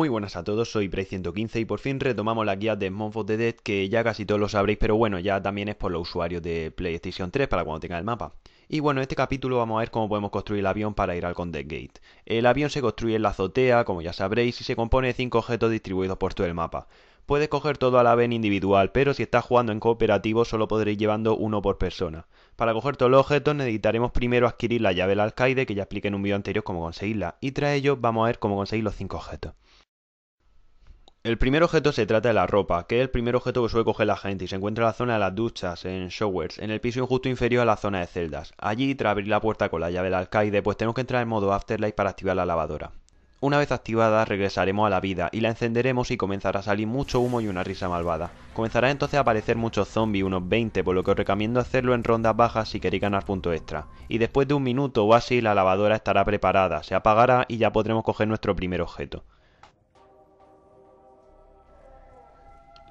Muy buenas a todos, soy Prey115 y por fin retomamos la guía de Month de Dead que ya casi todos lo sabréis, pero bueno, ya también es por los usuarios de PlayStation 3 para cuando tenga el mapa. Y bueno, en este capítulo vamos a ver cómo podemos construir el avión para ir al Conde Gate. El avión se construye en la azotea, como ya sabréis, y se compone de 5 objetos distribuidos por todo el mapa. Puedes coger todo a la vez en individual, pero si estás jugando en cooperativo solo podréis llevando uno por persona. Para coger todos los objetos necesitaremos primero adquirir la llave del alcaide, que ya expliqué en un vídeo anterior cómo conseguirla, y tras ello vamos a ver cómo conseguir los 5 objetos. El primer objeto se trata de la ropa, que es el primer objeto que suele coger la gente y se encuentra en la zona de las duchas, en showers, en el piso justo inferior a la zona de celdas. Allí, tras abrir la puerta con la llave del alcaide, pues tenemos que entrar en modo Afterlife para activar la lavadora. Una vez activada, regresaremos a la vida y la encenderemos y comenzará a salir mucho humo y una risa malvada. Comenzará entonces a aparecer muchos zombies, unos 20, por lo que os recomiendo hacerlo en rondas bajas si queréis ganar puntos extra. Y después de un minuto o así, la lavadora estará preparada, se apagará y ya podremos coger nuestro primer objeto.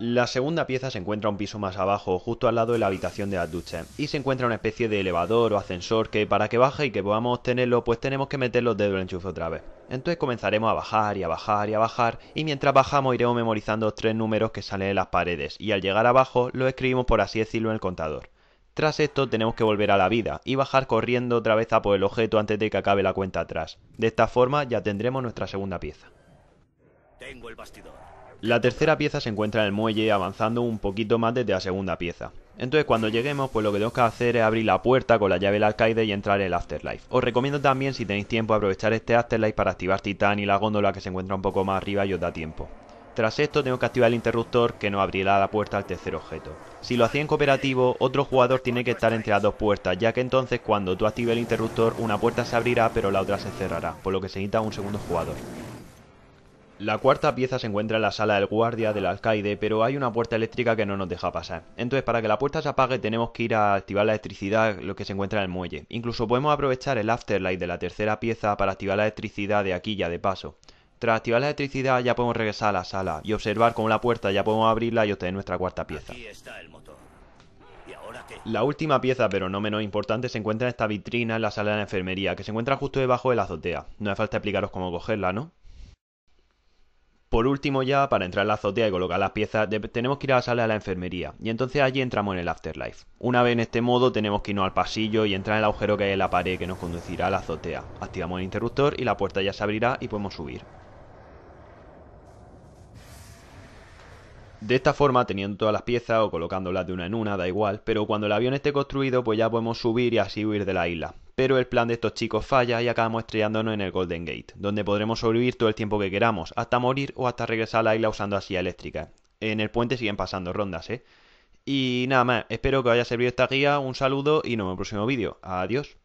La segunda pieza se encuentra un piso más abajo, justo al lado de la habitación de las duchas, y se encuentra una especie de elevador o ascensor que para que baje y que podamos tenerlo, pues tenemos que meter los dedos en enchufe otra vez. Entonces comenzaremos a bajar y a bajar y a bajar, y mientras bajamos iremos memorizando tres números que salen de las paredes, y al llegar abajo lo escribimos por así decirlo en el contador. Tras esto tenemos que volver a la vida y bajar corriendo otra vez a por el objeto antes de que acabe la cuenta atrás. De esta forma ya tendremos nuestra segunda pieza el bastidor. La tercera pieza se encuentra en el muelle avanzando un poquito más desde la segunda pieza. Entonces cuando lleguemos, pues lo que tenemos que hacer es abrir la puerta con la llave del alcaide y entrar en el Afterlife. Os recomiendo también, si tenéis tiempo, aprovechar este Afterlife para activar Titán y la góndola que se encuentra un poco más arriba y os da tiempo. Tras esto tengo que activar el interruptor que nos abrirá la puerta al tercer objeto. Si lo hacía en cooperativo, otro jugador tiene que estar entre las dos puertas, ya que entonces cuando tú actives el interruptor, una puerta se abrirá pero la otra se cerrará, por lo que se necesita un segundo jugador. La cuarta pieza se encuentra en la sala del guardia del alcaide, pero hay una puerta eléctrica que no nos deja pasar. Entonces, para que la puerta se apague, tenemos que ir a activar la electricidad, lo que se encuentra en el muelle. Incluso podemos aprovechar el afterlight de la tercera pieza para activar la electricidad de aquí ya de paso. Tras activar la electricidad, ya podemos regresar a la sala y observar cómo la puerta ya podemos abrirla y obtener nuestra cuarta pieza. La última pieza, pero no menos importante, se encuentra en esta vitrina en la sala de la enfermería, que se encuentra justo debajo de la azotea. No hace falta explicaros cómo cogerla, ¿no? Por último, ya para entrar en la azotea y colocar las piezas, tenemos que ir a la sala de la enfermería. Y entonces allí entramos en el afterlife. Una vez en este modo, tenemos que irnos al pasillo y entrar en el agujero que hay en la pared que nos conducirá a la azotea. Activamos el interruptor y la puerta ya se abrirá y podemos subir. De esta forma, teniendo todas las piezas o colocándolas de una en una, da igual, pero cuando el avión esté construido, pues ya podemos subir y así huir de la isla pero el plan de estos chicos falla y acabamos estrellándonos en el Golden Gate, donde podremos sobrevivir todo el tiempo que queramos, hasta morir o hasta regresar a la isla usando la silla eléctrica. En el puente siguen pasando rondas, ¿eh? Y nada más, espero que os haya servido esta guía, un saludo y nos vemos en el próximo vídeo. Adiós.